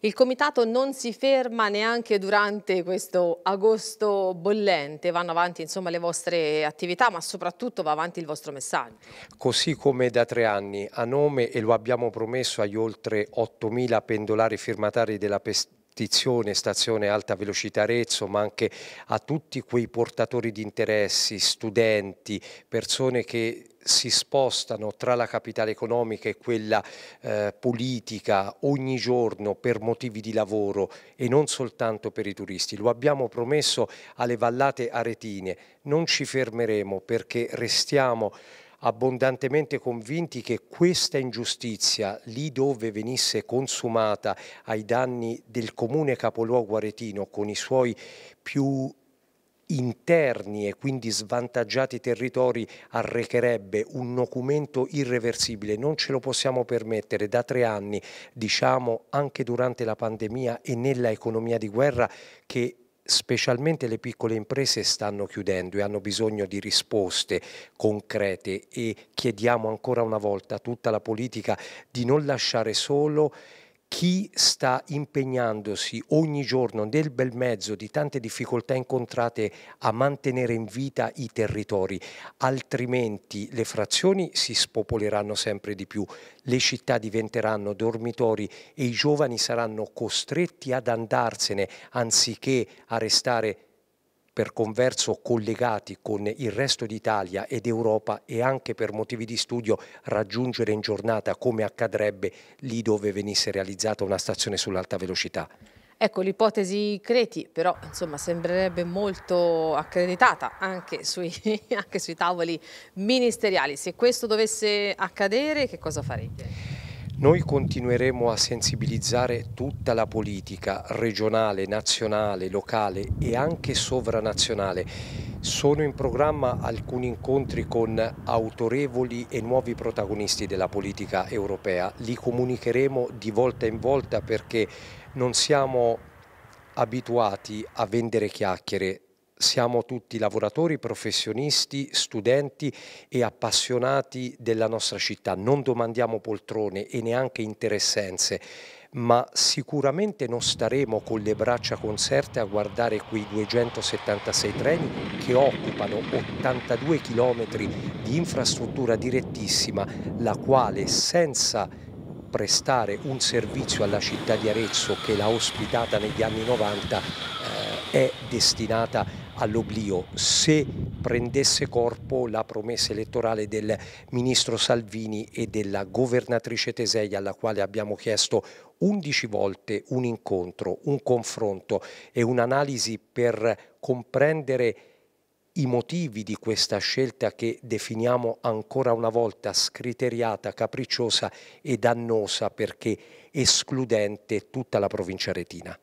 Il comitato non si ferma neanche durante questo agosto bollente, vanno avanti insomma, le vostre attività ma soprattutto va avanti il vostro messaggio. Così come da tre anni a nome e lo abbiamo promesso agli oltre 8.000 pendolari firmatari della competizione Stazione Alta Velocità Arezzo, ma anche a tutti quei portatori di interessi, studenti, persone che si spostano tra la capitale economica e quella eh, politica ogni giorno per motivi di lavoro e non soltanto per i turisti. Lo abbiamo promesso alle vallate aretine, non ci fermeremo perché restiamo abbondantemente convinti che questa ingiustizia, lì dove venisse consumata ai danni del comune capoluogo aretino con i suoi più interni e quindi svantaggiati territori arrecherebbe un documento irreversibile, non ce lo possiamo permettere da tre anni, diciamo anche durante la pandemia e nella economia di guerra che specialmente le piccole imprese stanno chiudendo e hanno bisogno di risposte concrete e chiediamo ancora una volta a tutta la politica di non lasciare solo chi sta impegnandosi ogni giorno nel bel mezzo di tante difficoltà incontrate a mantenere in vita i territori, altrimenti le frazioni si spopoleranno sempre di più, le città diventeranno dormitori e i giovani saranno costretti ad andarsene anziché a restare per converso collegati con il resto d'Italia ed Europa e anche per motivi di studio raggiungere in giornata come accadrebbe lì dove venisse realizzata una stazione sull'alta velocità? Ecco, l'ipotesi Creti però insomma, sembrerebbe molto accreditata anche sui, anche sui tavoli ministeriali. Se questo dovesse accadere, che cosa farete? Noi continueremo a sensibilizzare tutta la politica regionale, nazionale, locale e anche sovranazionale. Sono in programma alcuni incontri con autorevoli e nuovi protagonisti della politica europea. Li comunicheremo di volta in volta perché non siamo abituati a vendere chiacchiere, siamo tutti lavoratori, professionisti, studenti e appassionati della nostra città. Non domandiamo poltrone e neanche interessenze ma sicuramente non staremo con le braccia concerte a guardare quei 276 treni che occupano 82 km di infrastruttura direttissima, la quale senza prestare un servizio alla città di Arezzo che l'ha ospitata negli anni 90 è destinata all'oblio. Se prendesse corpo la promessa elettorale del ministro Salvini e della governatrice Tesei alla quale abbiamo chiesto 11 volte un incontro, un confronto e un'analisi per comprendere i motivi di questa scelta che definiamo ancora una volta scriteriata, capricciosa e dannosa perché escludente tutta la provincia retina.